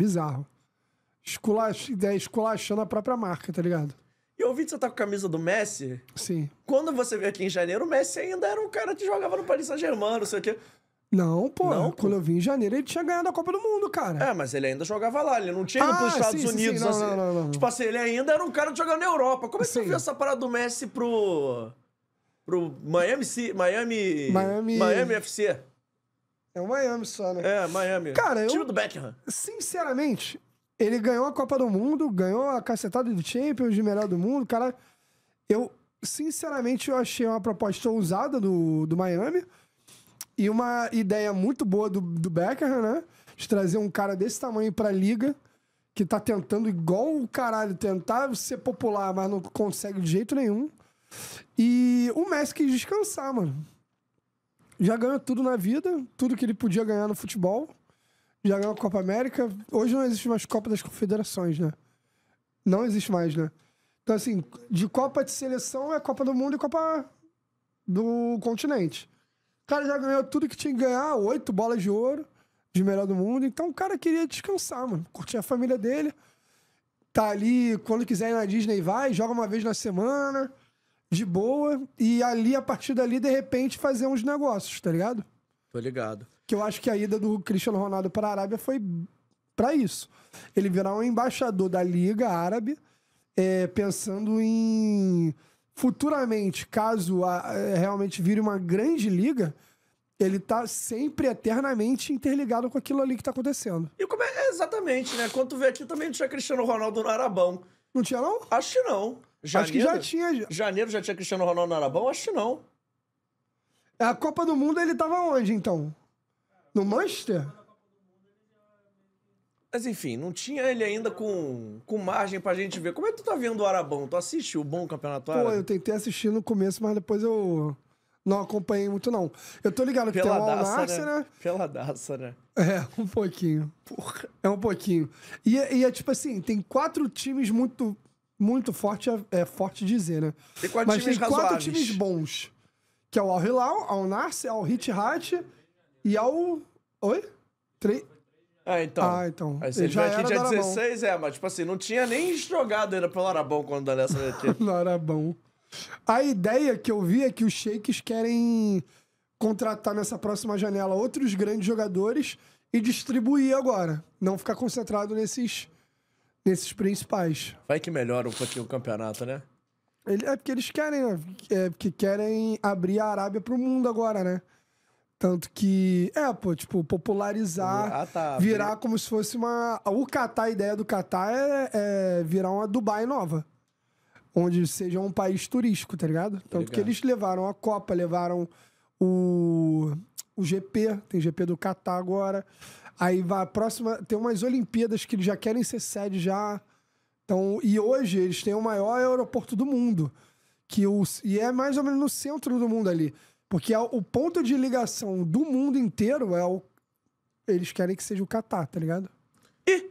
Bizarro. Esculach, ideia esculachando a própria marca, tá ligado? E eu ouvi que você tá com a camisa do Messi. Sim. Quando você veio aqui em janeiro, o Messi ainda era um cara que jogava no Paris Saint-Germain, não sei o quê. Não, pô. Não, Quando pô. eu vim em janeiro, ele tinha ganhado a Copa do Mundo, cara. É, mas ele ainda jogava lá. Ele não tinha ido ah, pros Estados sim, Unidos. Sim, não, assim. Não, não, tipo assim, ele ainda era um cara que jogava na Europa. Como é que sim. você viu essa parada do Messi pro... Pro Miami... Miami... Miami... Miami FC? É o Miami só, né? É, Miami. Cara, eu. Time do Beckham. Sinceramente, ele ganhou a Copa do Mundo, ganhou a cacetada de Champions, de melhor do mundo, cara. Eu, sinceramente, eu achei uma proposta ousada do, do Miami e uma ideia muito boa do, do Beckham, né? De trazer um cara desse tamanho pra liga, que tá tentando igual o caralho, tentar ser popular, mas não consegue de jeito nenhum. E o Messi quis descansar, mano já ganhou tudo na vida, tudo que ele podia ganhar no futebol. Já ganhou a Copa América. Hoje não existe mais Copa das Confederações, né? Não existe mais, né? Então, assim, de Copa de Seleção é Copa do Mundo e Copa do Continente. O cara já ganhou tudo que tinha que ganhar, oito bolas de ouro de melhor do mundo. Então o cara queria descansar, mano. Curtir a família dele. Tá ali, quando quiser ir na Disney, vai, joga uma vez na semana de boa, e ali, a partir dali, de repente, fazer uns negócios, tá ligado? Tô ligado. Que eu acho que a ida do Cristiano Ronaldo para a Arábia foi para isso. Ele virar um embaixador da Liga Árabe, é, pensando em futuramente, caso a, é, realmente vire uma grande liga, ele tá sempre eternamente interligado com aquilo ali que tá acontecendo. E como é exatamente, né? Quando tu vê aqui também, tinha Cristiano Ronaldo no Arabão. Não tinha, não? Acho que não. Janeiro, acho que já tinha. Janeiro já tinha Cristiano Ronaldo no Arabão? Acho que não. É, a Copa do Mundo ele tava onde, então? No Manchester? Mas enfim, não tinha ele ainda com, com margem pra gente ver. Como é que tu tá vendo o Arabão? Tu assiste o bom campeonato Pô, eu tentei assistir no começo, mas depois eu não acompanhei muito, não. Eu tô ligado que Peladaça, tem o Al né? né? Peladaça, né? É, um pouquinho. Porra. É um pouquinho. E, é, e é tipo assim, tem quatro times muito, muito forte, é, é forte dizer, né? Tem quatro Mas times tem razoáveis. quatro times bons. Que é o Al Hilal, Al Nasser, Al Hat e ao... Oi? Tre... Ah, então. Ah, então. Aí você já tinha 16, é, mas tipo assim, não tinha nem jogado ainda pelo Arabão quando o nessa aqui. no Arabão. A ideia que eu vi é que os Shakes querem contratar nessa próxima janela outros grandes jogadores e distribuir agora. Não ficar concentrado nesses, nesses principais. Vai que melhora um pouquinho o campeonato, né? Ele, é porque eles querem, né? É porque querem abrir a Arábia pro mundo agora, né? Tanto que, é, pô, tipo, popularizar, ah, tá. virar como se fosse uma. O Catar, a ideia do Catar é, é virar uma Dubai nova onde seja um país turístico, tá ligado? Tanto tá que eles levaram a Copa, levaram o, o GP, tem GP do Catar agora. Aí vai a próxima, tem umas Olimpíadas que eles já querem ser sede já. Então, e hoje eles têm o maior aeroporto do mundo, que o, e é mais ou menos no centro do mundo ali, porque é o ponto de ligação do mundo inteiro é o eles querem que seja o Catar, tá ligado? E